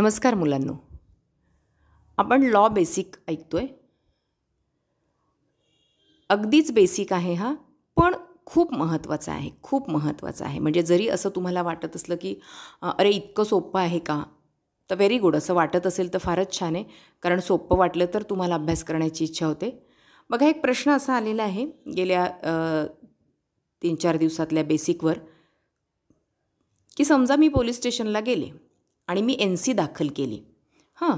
नमस्कार मुलांनो आपण लॉ बेसिक ऐकतो आहे अगदीच बेसिक आहे हा पण खूप महत्त्वाचा आहे खूप महत्त्वाचा आहे म्हणजे जरी असं तुम्हाला वाटत असलं की अरे इतकं सोपं आहे का तर व्हेरी गुड असं वाटत असेल तर फारच छान आहे कारण सोपं वाटलं तर तुम्हाला अभ्यास करण्याची इच्छा होते बघा एक प्रश्न असा आलेला आहे गेल्या तीन चार दिवसातल्या बेसिकवर की समजा मी पोलीस स्टेशनला गेले आणि मी एन सी दाखल केली हां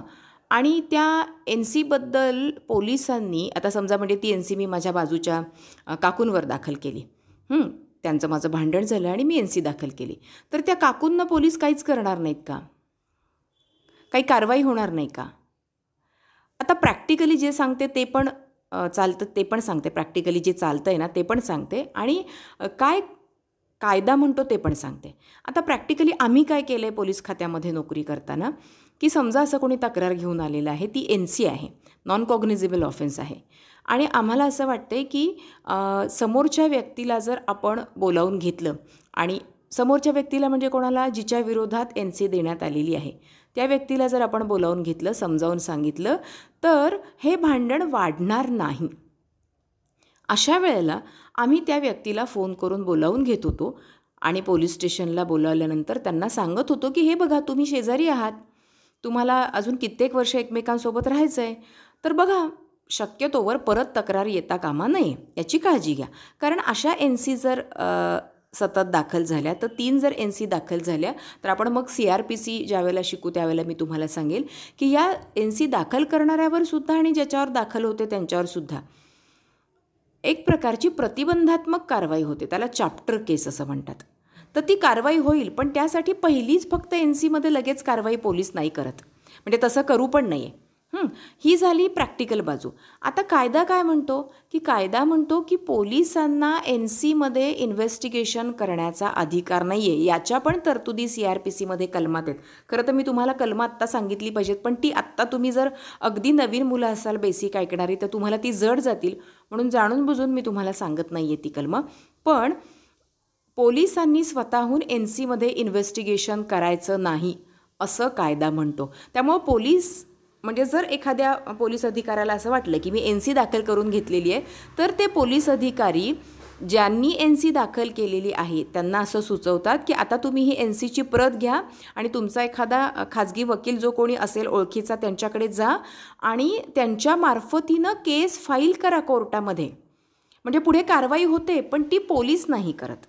आणि त्या एन सीबद्दल पोलिसांनी आता समजा म्हणजे ती एन सी मी माझ्या बाजूच्या काकूंवर दाखल केली त्यांचं माझं भांडण झालं आणि मी एन सी दाखल केली तर त्या काकूंना पोलीस काहीच करणार नाहीत का काही कारवाई होणार नाही का आता प्रॅक्टिकली जे सांगते ते पण चालतं ते पण सांगते प्रॅक्टिकली जे चालतं आहे ना ते पण सांगते आणि काय कायदा म्हणतो ते पण सांगते आता प्रॅक्टिकली आम्ही काय केलं आहे पोलीस खात्यामध्ये नोकरी करताना की समजा असं कोणी तक्रार घेऊन आलेलं आहे ती एन सी आहे नॉन कॉग्निझिबल ऑफेन्स आहे आणि आम्हाला असं वाटतं की समोरच्या व्यक्तीला जर आपण बोलावून घेतलं आणि समोरच्या व्यक्तीला म्हणजे कोणाला जिच्या विरोधात एन सी देण्यात आलेली आहे त्या व्यक्तीला जर आपण बोलावून घेतलं समजावून सांगितलं तर हे भांडण वाढणार नाही अशा वेळेला आम्ही त्या व्यक्तीला फोन करून बोलावून घेत होतो आणि पोलीस स्टेशनला बोलावल्यानंतर त्यांना सांगत होतो की हे बघा तुम्ही शेजारी आहात तुम्हाला अजून कित्येक वर्ष एकमेकांसोबत राहायचं आहे तर बघा शक्यतोवर परत तक्रार येता कामा नये याची काळजी घ्या कारण अशा एन सी जर सतत दाखल झाल्या तर तीन जर एन सी दाखल झाल्या तर आपण मग सी आर पी सी ज्यावेळेला शिकू त्यावेळेला मी तुम्हाला सांगेल की या एन सी दाखल करणाऱ्यावर सुद्धा आणि ज्याच्यावर दाखल होते त्यांच्यावर सुद्धा एक प्रकारची प्रतिबंधात्मक कारवाई होते त्याला चॅप्टर केस असं म्हणतात तर ती कारवाई होईल पण त्यासाठी पहिलीच फक्त एन सीमध्ये लगेच कारवाई पोलीस नाही करत म्हणजे तसं करू पण नाही आहे ही झाली प्रॅक्टिकल बाजू आता कायदा काय म्हणतो की कायदा म्हणतो की पोलिसांना एन सीमध्ये इन्व्हेस्टिगेशन करण्याचा अधिकार नाही आहे याच्या पण तरतुदी सी आर पी सीमध्ये कलमात आहेत खरं तर मी तुम्हाला कलम आत्ता सांगितली पाहिजेत पण ती आत्ता तुम्ही जर अगदी नवीन मुलं असाल बेसिक ऐकणारी तर तुम्हाला ती जड जातील म्हणून जाणून बुजून मी तुम्हाला सांगत नाही आहे ती कलमं पण पोलिसांनी स्वतःहून एन सीमध्ये इन्व्हेस्टिगेशन करायचं नाही असं कायदा म्हणतो त्यामुळं पोलीस म्हणजे जर एखाद्या पोलीस अधिकाऱ्याला असं वाटलं की मी एन सी दाखल करून घेतलेली आहे तर ते पोलीस अधिकारी ज्यांनी एन सी दाखल केलेली आहे त्यांना असं सुचवतात की आता तुम्ही ही एन सीची प्रत घ्या आणि तुमचा एखादा खाजगी वकील जो कोणी असेल ओळखीचा त्यांच्याकडे जा आणि त्यांच्या मार्फतीनं केस फाईल करा कोर्टामध्ये म्हणजे पुढे कारवाई होते पण ती पोलीस नाही करत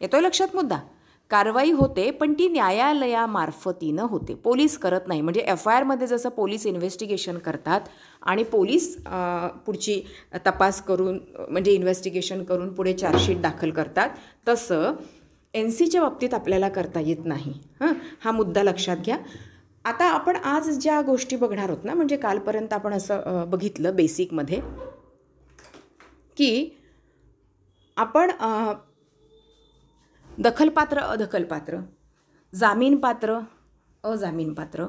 येतोय लक्षात मुद्दा कारवाई होते पण ती न्यायालयामार्फतीनं होते पोलीस करत नाही म्हणजे एफ आय आरमध्ये जसं पोलीस इन्व्हेस्टिगेशन करतात आणि पोलीस पुढची तपास करून म्हणजे इन्व्हेस्टिगेशन करून पुढे चार्जशीट दाखल करतात तसं एन सीच्या बाबतीत आपल्याला करता येत नाही हां हा मुद्दा लक्षात घ्या आता आपण आज ज्या गोष्टी बघणार आहोत ना म्हणजे कालपर्यंत आपण असं बघितलं बेसिकमध्ये की आपण दखलपात्र अदखलपात्र जामीनपात्र अजामीनपात्र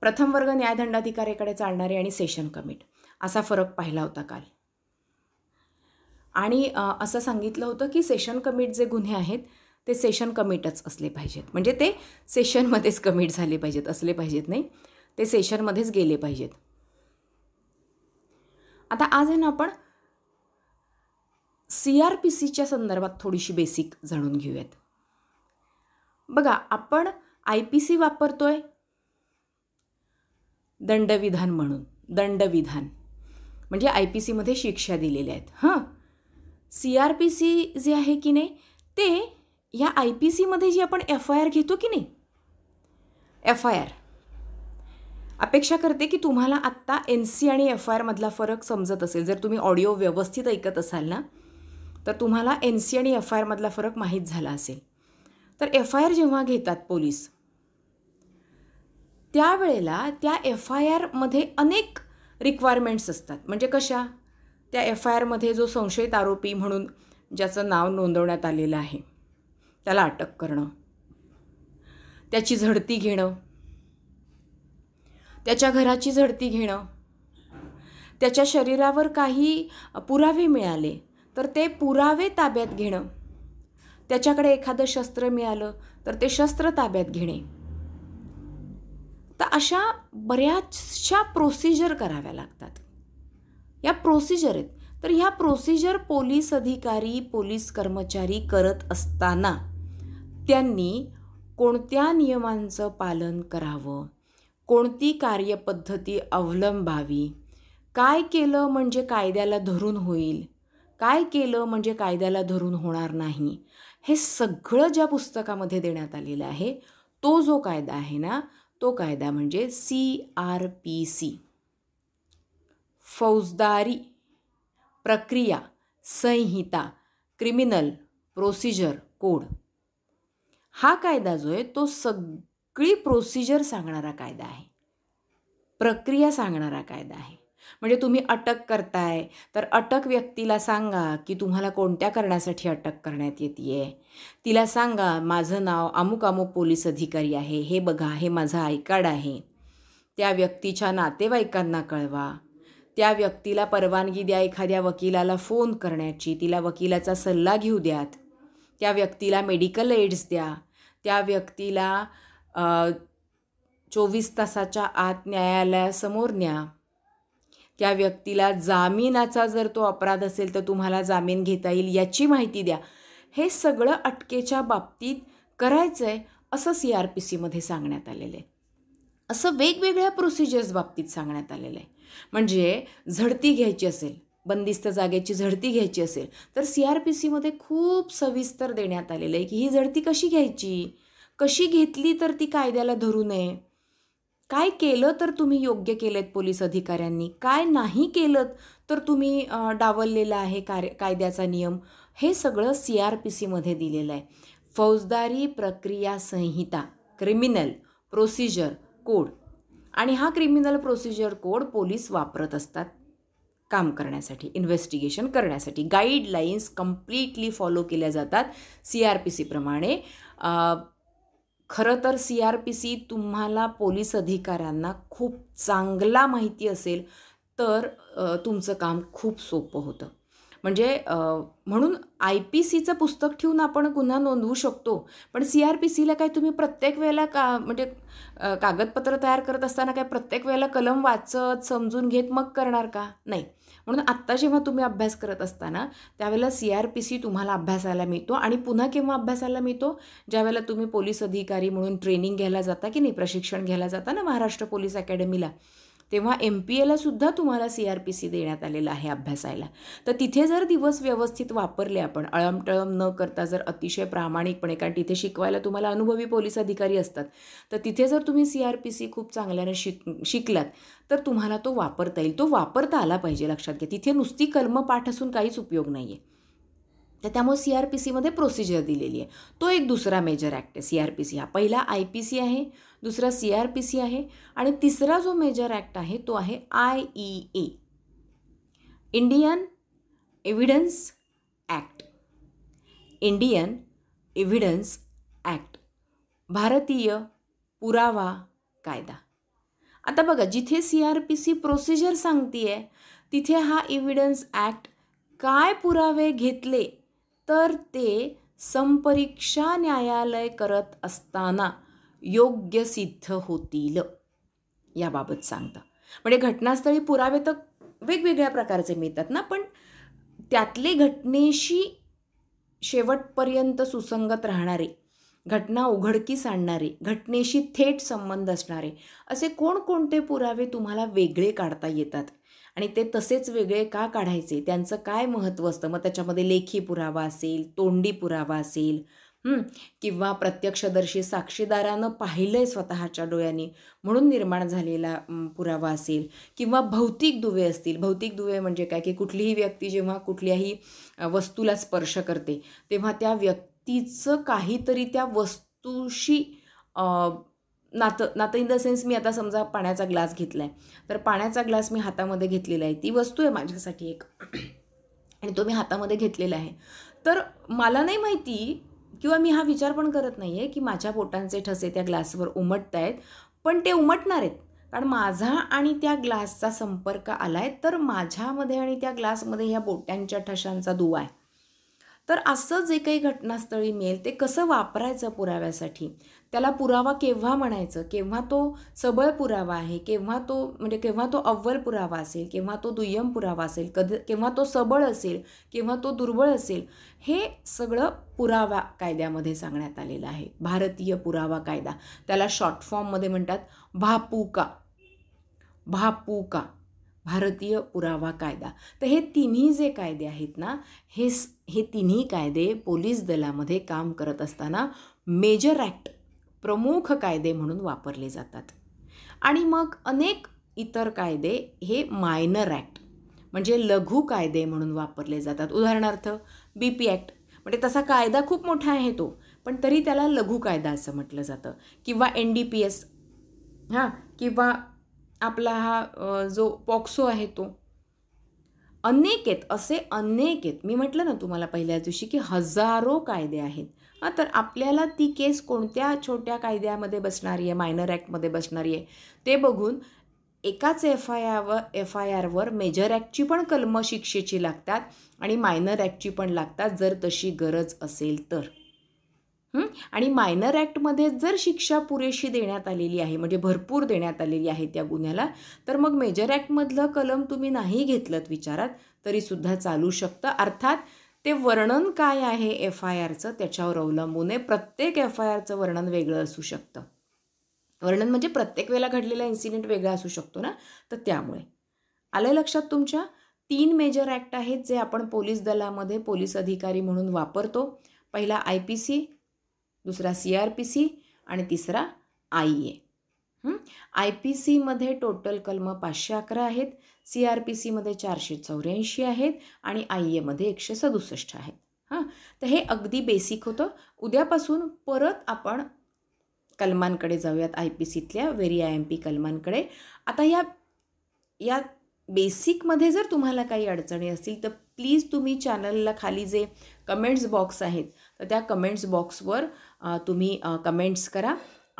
प्रथम वर्ग न्यायदंडाधिकाऱ्याकडे चालणारे आणि सेशन कमिट असा फरक पाहिला होता काल आणि असं सांगितलं होतं की सेशन कमिट जे गुन्हे आहेत ते सेशन कमिटच असले पाहिजेत म्हणजे ते सेशनमध्येच कमिट झाले पाहिजेत असले पाहिजेत नाही ते सेशनमध्येच गेले पाहिजेत आता आज आहे ना आपण सी आर पी सीच्या संदर्भात थोडीशी बेसिक जाणून घेऊयात बघा आपण आय पी सी वापरतोय दंडविधान म्हणून दंडविधान म्हणजे आय पी सीमध्ये शिक्षा दिलेल्या आहेत हां सी आर पी सी जे आहे की नाही ते ह्या आय पी सीमध्ये जी आपण एफ आय आर घेतो की नाही एफ आय आर अपेक्षा करते की तुम्हाला आत्ता एन सी आणि एफ आय आरमधला फरक समजत असेल जर तुम्ही ऑडिओ व्यवस्थित ऐकत असाल ना तर तुम्हाला एन सी आणि एफ आय आरमधला फरक माहीत झाला असेल तर एफ आय आर जेव्हा घेतात पोलीस त्यावेळेला त्या एफ आय आरमध्ये अनेक रिक्वायरमेंट्स असतात म्हणजे कशा त्या एफ आय आरमध्ये जो संशयित आरोपी म्हणून ज्याचं नाव नोंदवण्यात आलेलं आहे त्याला अटक करणं त्याची झडती घेणं त्याच्या घराची झडती घेणं त्याच्या शरीरावर काही पुरावे मिळाले तर ते पुरावे ताब्यात घेणं त्याच्याकडे एखादं शस्त्र मिळालं तर ते शस्त्र ताब्यात घेणे तर अशा बऱ्याचशा प्रोसिजर कराव्या लागतात या प्रोसिजर आहेत तर ह्या प्रोसिजर पोलीस अधिकारी पोलीस कर्मचारी करत असताना त्यांनी कोणत्या नियमांचं पालन करावं कोणती कार्यपद्धती अवलंबावी काय केलं म्हणजे कायद्याला धरून होईल काय केलं म्हणजे कायद्याला धरून होणार नाही हे सगळं ज्या पुस्तकामध्ये देण्यात आलेलं आहे तो जो कायदा आहे ना तो कायदा म्हणजे सी आर पी सी फौजदारी प्रक्रिया संहिता क्रिमिनल प्रोसिजर कोड हा कायदा जो आहे तो सगळी प्रोसिजर सांगणारा कायदा आहे प्रक्रिया सांगणारा कायदा आहे म्हणजे तुम्ही अटक करताय तर अटक व्यक्तीला सांगा की तुम्हाला कोणत्या करण्यासाठी अटक करण्यात येते आहे तिला सांगा माझं नाव अमुक अमुक पोलीस अधिकारी आहे हे बघा हे माझं आय कार्ड आहे त्या व्यक्तीच्या नातेवाईकांना कळवा त्या व्यक्तीला परवानगी द्या एखाद्या वकिलाला फोन करण्याची तिला वकिलाचा सल्ला घेऊ द्यात त्या व्यक्तीला मेडिकल एड्स द्या त्या व्यक्तीला चोवीस तासाच्या आत न्यायालयासमोर न्या त्या व्यक्तीला जामीनाचा जर तो अपराध असेल तर तुम्हाला जामीन घेता येईल याची माहिती द्या हे सगळं अटकेच्या बाबतीत करायचं आहे असं सी आर पी सीमध्ये सांगण्यात आलेलं आहे असं वेगवेगळ्या प्रोसिजर्स बाबतीत सांगण्यात आलेलं आहे म्हणजे झडती घ्यायची असेल बंदिस्त जागेची झडती घ्यायची असेल तर सी आर पी सीमध्ये खूप सविस्तर देण्यात आलेलं आहे की ही झडती कशी घ्यायची कशी घेतली तर ती कायद्याला धरू नये काय केलं तर तुम्ही योग्य केलेत पोलीस अधिकाऱ्यांनी काय नाही केलं तर तुम्ही डावललेलं आहे कार्य कायद्याचा नियम हे सगळं सी आर पी सीमध्ये दिलेलं आहे फौजदारी प्रक्रिया संहिता क्रिमिनल प्रोसिजर कोड आणि हा क्रिमिनल प्रोसिजर कोड पोलीस वापरत असतात काम करण्यासाठी इन्व्हेस्टिगेशन करण्यासाठी गाईडलाईन्स कम्प्लिटली फॉलो केल्या जातात सी आर पी सीप्रमाणे खरं तर सी आर पी सी तुम्हाला पोलीस अधिकाऱ्यांना खूप चांगला माहिती असेल तर तुमचं काम खूप सोपं होतं म्हणजे म्हणून आय पी सीचं पुस्तक ठेवून आपण गुन्हा नोंदवू शकतो पण सी आर पी सीला काय तुम्ही प्रत्येक वेळेला का म्हणजे कागदपत्र तयार करत असताना काय प्रत्येक वेळेला कलम वाचत समजून घेत मग करणार का नाही म्हणून आत्ता जेव्हा तुम्ही अभ्यास करत असताना त्यावेळेला सी आर पी सी तुम्हाला अभ्यासायला मिळतो आणि पुन्हा केव्हा अभ्यासायला मिळतो ज्यावेळेला तुम्ही पोलीस अधिकारी म्हणून ट्रेनिंग घ्यायला जाता की नाही प्रशिक्षण घ्यायला जाता ना महाराष्ट्र पोलीस अकॅडमीला तेव्हा एम पी एलासुद्धा सुद्धा तुम्हाला सी आर पी सी देण्यात आलेला आहे अभ्यासायला तर तिथे जर दिवस व्यवस्थित वापरले आपण अळमटळम न करता जर अतिशय प्रामाणिकपणे कारण तिथे शिकवायला तुम्हाला अनुभवी पोलीस अधिकारी असतात तर तिथे जर तुम्ही सी आर पी सी खूप चांगल्याने शिक शिकलात तर तुम्हाला तो वापरता येईल तो वापरता आला पाहिजे लक्षात घ्या तिथे नुसती कलमपाठ असून काहीच उपयोग नाही आहे तर त्यामुळे सी आर पी सीमध्ये प्रोसिजर दिलेली आहे तो एक दुसरा मेजर ॲक्ट आहे सी आर पी सी हा पहिला आय पी सी आहे दुसरा सी आर पी सी आहे आणि तिसरा जो मेजर ॲक्ट आहे तो आहे I E A Indian evidence act Indian evidence act भारतीय पुरावा कायदा आता बघा जिथे C R P C procedure सांगती आहे तिथे हा एव्हिडन्स ॲक्ट काय पुरावे घेतले तर ते संपरीक्षा न्यायालय करत असताना योग्य सिद्ध होतील याबाबत सांगतं म्हणजे घटनास्थळी पुरावे तर वेगवेगळ्या प्रकारचे मिळतात ना पण त्यातले घटनेशी शेवटपर्यंत सुसंगत राहणारे घटना उघडकीस आणणारे घटनेशी थेट संबंध असणारे असे कोणकोणते पुरावे तुम्हाला वेगळे काढता येतात आणि ते तसेच वेगळे का काढायचे त्यांचं काय महत्त्व असतं मग त्याच्यामध्ये लेखी पुरावा असेल तोंडी पुरावा असेल किंवा प्रत्यक्षदर्शी साक्षीदारानं पाहिलं आहे स्वतःच्या डोळ्यांनी म्हणून निर्माण झालेला पुरावा असेल किंवा भौतिक दुवे असतील भौतिक दुवे म्हणजे काय की कुठलीही व्यक्ती जेव्हा कुठल्याही वस्तूला स्पर्श करते तेव्हा त्या व्यक्तीचं काहीतरी त्या वस्तूशी नातं नातं इन द सेन्स मी आता समजा पाण्याचा ग्लास घेतला आहे तर पाण्याचा ग्लास मी हातामध्ये घेतलेला आहे ती वस्तू आहे माझ्यासाठी एक आणि तो मी हातामध्ये घेतलेला आहे तर मला नाही माहिती किंवा मी हा विचार पण करत नाही आहे की माझ्या बोटांचे ठसे त्या ग्लासवर उमटत आहेत पण ते उमटणार आहेत कारण माझा आणि त्या ग्लासचा संपर्क आला आहे तर माझ्यामध्ये आणि त्या ग्लासमध्ये ह्या बोट्यांच्या ठशांचा दुवा आहे तर असं जे काही घटनास्थळी मिळेल ते कसं वापरायचं पुराव्यासाठी त्याला पुरावा केव्हा म्हणायचं केव्हा तो सबळ पुरावा आहे केव्हा तो म्हणजे केव्हा तो अव्वल पुरावा असेल केव्हा तो दुय्यम पुरावा असेल कधी केव्हा तो सबळ असेल केव्हा तो दुर्बळ असेल हे सगळं पुरावा कायद्यामध्ये सांगण्यात आलेलं आहे भारतीय पुरावा कायदा त्याला शॉर्ट फॉर्ममध्ये म्हणतात भापूका भापूका भारतीय पुरावा कायदा तर हे तिन्ही जे कायदे आहेत ना हे हे तिन्ही कायदे पोलीस दलामध्ये काम करत असताना मेजर ॲक्ट प्रमुख कायदे म्हणून वापरले जातात आणि मग अनेक इतर कायदे हे मायनर ॲक्ट म्हणजे लघु कायदे म्हणून वापरले जातात उदाहरणार्थ बी पी ॲक्ट म्हणजे तसा कायदा खूप मोठा आहे तो पण तरी त्याला लघु कायदा असं म्हटलं जातं किंवा एन डी पी एस हां किंवा आपला हा जो पॉक्सो आहे तो अनेक आहेत असे अनेक आहेत मी म्हटलं ना तुम्हाला पहिल्याच दिवशी की हजारो कायदे आहेत हां तर आपल्याला ती केस कोणत्या छोट्या कायद्यामध्ये बसणारी आहे मायनर ॲक्टमध्ये बसणारी आहे ते बघून एकाच एफ आय आर व एफ आय आरवर मेजर ॲक्टची पण कलम शिक्षेची लागतात आणि मायनर ॲक्टची पण लागतात जर तशी गरज असेल तर आणि मायनर ॲक्टमध्ये जर शिक्षा पुरेशी देण्यात आलेली आहे म्हणजे भरपूर देण्यात आलेली आहे त्या गुन्ह्याला तर मग मेजर ॲक्टमधलं कलम तुम्ही नाही घेतलं विचारात तरीसुद्धा चालू शकतं अर्थात ते वर्णन काय आहे एफ आय आरचं त्याच्यावर अवलंबून आहे प्रत्येक एफ आय आरचं वर्णन वेगळं असू शकतं वर्णन म्हणजे प्रत्येक वेळेला घडलेला इन्सिडेंट वेगळा असू शकतो ना तर त्यामुळे आलं लक्षात तुमच्या तीन मेजर ॲक्ट आहेत जे आपण पोलीस दलामध्ये पोलीस अधिकारी म्हणून वापरतो पहिला आय पी सी दुसरा सी आर पी सी आणि तिसरा आय ए आय पी सीमध्ये टोटल कलमं पाचशे अकरा आहेत सी आर पी सीमध्ये चारशे चौऱ्याऐंशी आहेत आणि आय एमध्ये एकशे सदुसष्ट आहेत हां तर हे अगदी बेसिक होतं उद्यापासून परत आपण कलमांकडे जाऊयात आय पी सीतल्या व्हेरी आय एम पी कलमांकडे आता या या बेसिकमध्ये जर तुम्हाला काही अडचणी असतील तर प्लीज तुम्ही चॅनलला खाली जे कमेंट्स बॉक्स आहेत तर त्या कमेंट्स बॉक्सवर तुम्ही कमेंट्स करा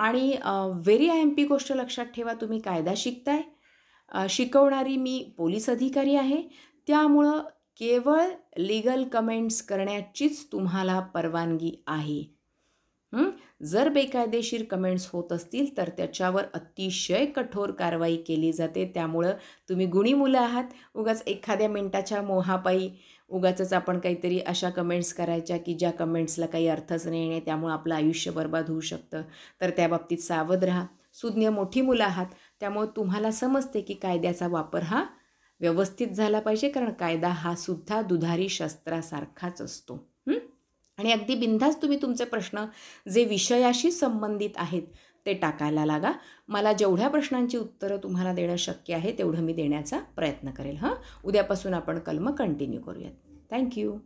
आणि व्हेरी आय एम पी गोष्ट लक्षात ठेवा तुम्ही कायदा शिकताय शिकवणारी मी पोलीस अधिकारी आहे त्यामुळं केवळ लिगल कमेंट्स करण्याचीच तुम्हाला परवानगी आहे जर बेकायदेशीर कमेंट्स होत असतील तर त्याच्यावर अतिशय कठोर कारवाई केली जाते त्यामुळं तुम्ही गुणी मुलं आहात उगाच एखाद्या मिनटाच्या मोहापायी उगाचच आपण काहीतरी अशा कमेंट्स करायच्या की ज्या कमेंट्सला काही अर्थच नाही आहे त्यामुळं आपलं आयुष्य बर्बाद होऊ शकतं तर त्या बाबतीत सावध राहा सुज्ञ मोठी मुलं आहात त्यामुळं तुम्हाला समजते की कायद्याचा वापर हा व्यवस्थित झाला पाहिजे कारण कायदा हा सुद्धा दुधारी शस्त्रासारखाच असतो आणि अगदी बिंदास तुम्ही तुमचे प्रश्न जे विषयाशी संबंधित आहेत ते टाकायला लागा मला जेवढ्या प्रश्नांची उत्तरं तुम्हाला देणं शक्य आहे तेवढं मी देण्याचा प्रयत्न करेल हां उद्यापासून आपण कलम कंटिन्यू करूयात थँक्यू